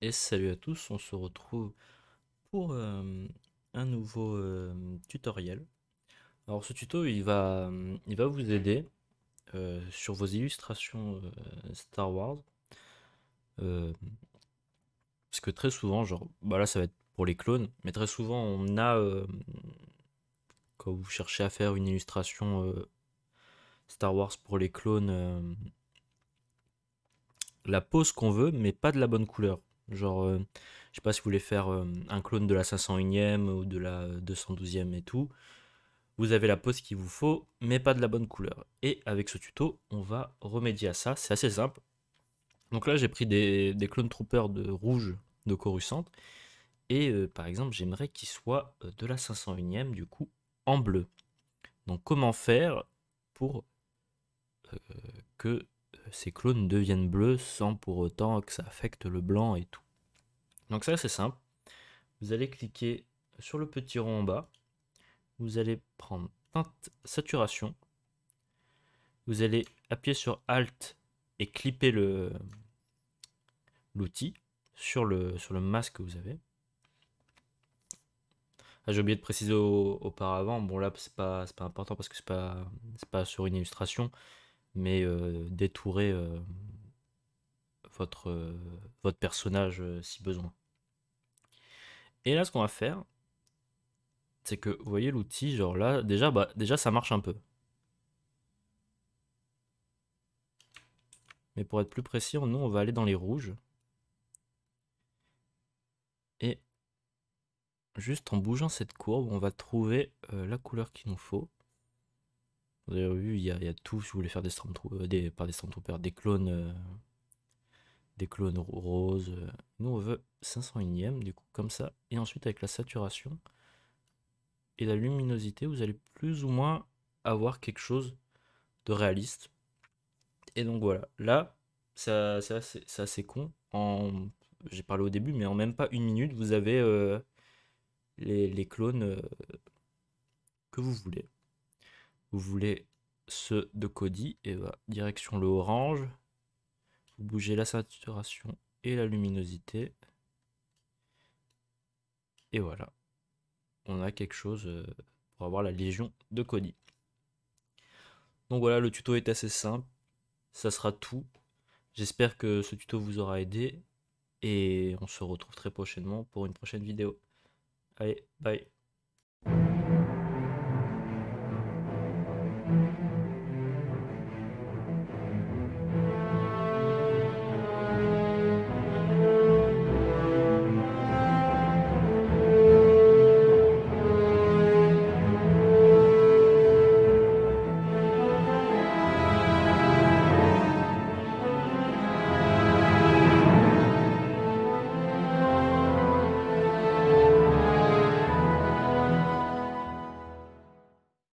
Et salut à tous, on se retrouve pour euh, un nouveau euh, tutoriel. Alors ce tuto, il va, il va vous aider euh, sur vos illustrations Star Wars. parce que très souvent, genre, bah là ça va être pour les clones, mais très souvent on a vous cherchez à faire une illustration euh, Star Wars pour les clones, euh, la pose qu'on veut, mais pas de la bonne couleur. Genre, euh, je sais pas si vous voulez faire un clone de la 501e ou de la 212e et tout. Vous avez la pose qu'il vous faut, mais pas de la bonne couleur. Et avec ce tuto, on va remédier à ça. C'est assez simple. Donc là, j'ai pris des, clones troopers de rouge de Coruscant. Et par exemple, j'aimerais qu'ils soient de la 501 e du coup en bleu. Donc comment faire pour euh, que euh, ces clones deviennent bleus sans pour autant que ça affecte le blanc et tout. Donc ça c'est simple. Vous allez cliquer sur le petit rond en bas. Vous allez prendre teinte saturation. Vous allez appuyer sur Alt et clipper l'outil sur le, sur le masque que vous avez. Ah, j'ai oublié de préciser auparavant, bon là c'est pas, pas important parce que c'est pas, pas sur une illustration, mais euh, détourer euh, votre, euh, votre personnage si besoin. Et là ce qu'on va faire, c'est que vous voyez l'outil, genre là, déjà, bah, déjà ça marche un peu. Mais pour être plus précis, nous on va aller dans les rouges. Et Juste en bougeant cette courbe, on va trouver euh, la couleur qu'il nous faut. Vous avez vu, il y, a, il y a tout. Je voulais faire des stormtroopers, euh, des, par des stormtroopers, des clones, euh, des clones roses. Nous, on veut 501ème, du coup, comme ça. Et ensuite, avec la saturation et la luminosité, vous allez plus ou moins avoir quelque chose de réaliste. Et donc voilà, là, ça, c'est assez con. j'ai parlé au début, mais en même pas une minute, vous avez les, clones euh, que vous voulez. Vous voulez ceux de Cody, et voilà, bah, direction le orange. Vous bougez la saturation et la luminosité. Et voilà, on a quelque chose euh, pour avoir la légion de Cody. Donc voilà, le tuto est assez simple. Ça sera tout. J'espère que ce tuto vous aura aidé. Et on se retrouve très prochainement pour une prochaine vidéo. I Bye.